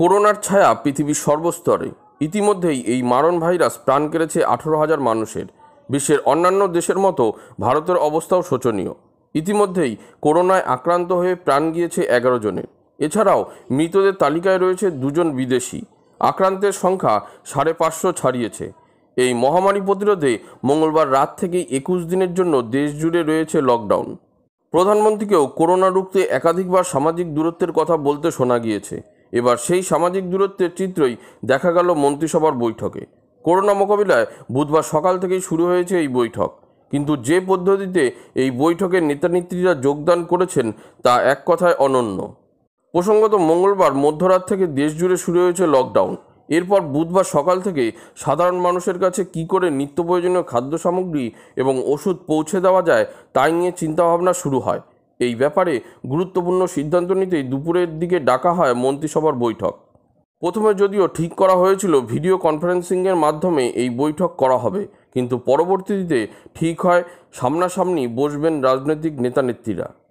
করোনার ছায়া পৃথিবীর সর্বস্তরে ইতিমধ্যেই এই মারণ ভাইরাস প্রাণ কেড়েছে আঠেরো হাজার মানুষের বিশ্বের অন্যান্য দেশের মতো ভারতের অবস্থাও শোচনীয় ইতিমধ্যেই করোনায় আক্রান্ত হয়ে প্রাণ গিয়েছে এগারো জনের এছাড়াও মৃতদের তালিকায় রয়েছে দুজন বিদেশি আক্রান্তের সংখ্যা সাড়ে পাঁচশো ছাড়িয়েছে এই মহামারী প্রতিরোধে মঙ্গলবার রাত থেকেই একুশ দিনের জন্য দেশ জুড়ে রয়েছে লকডাউন প্রধানমন্ত্রীকেও করোনা রুখতে একাধিকবার সামাজিক দূরত্বের কথা বলতে শোনা গিয়েছে এবার সেই সামাজিক দূরত্বের চিত্রই দেখা গেল মন্ত্রিসভার বৈঠকে করোনা মোকাবিলায় বুধবার সকাল থেকেই শুরু হয়েছে এই বৈঠক কিন্তু যে পদ্ধতিতে এই বৈঠকে নেতানেত্রীরা যোগদান করেছেন তা এক কথায় অনন্য প্রসঙ্গত মঙ্গলবার মধ্যরাত থেকে দেশজুড়ে শুরু হয়েছে লকডাউন এরপর বুধবার সকাল থেকে সাধারণ মানুষের কাছে কি করে নিত্য প্রয়োজনীয় খাদ্য সামগ্রী এবং ওষুধ পৌঁছে দেওয়া যায় তাই নিয়ে চিন্তাভাবনা শুরু হয় এই ব্যাপারে গুরুত্বপূর্ণ সিদ্ধান্ত নিতেই দুপুরের দিকে ডাকা হয় মন্ত্রিসভার বৈঠক প্রথমে যদিও ঠিক করা হয়েছিল ভিডিও কনফারেন্সিংয়ের মাধ্যমে এই বৈঠক করা হবে কিন্তু পরবর্তীতে ঠিক হয় সামনাসামনি বসবেন রাজনৈতিক নেতানেত্রীরা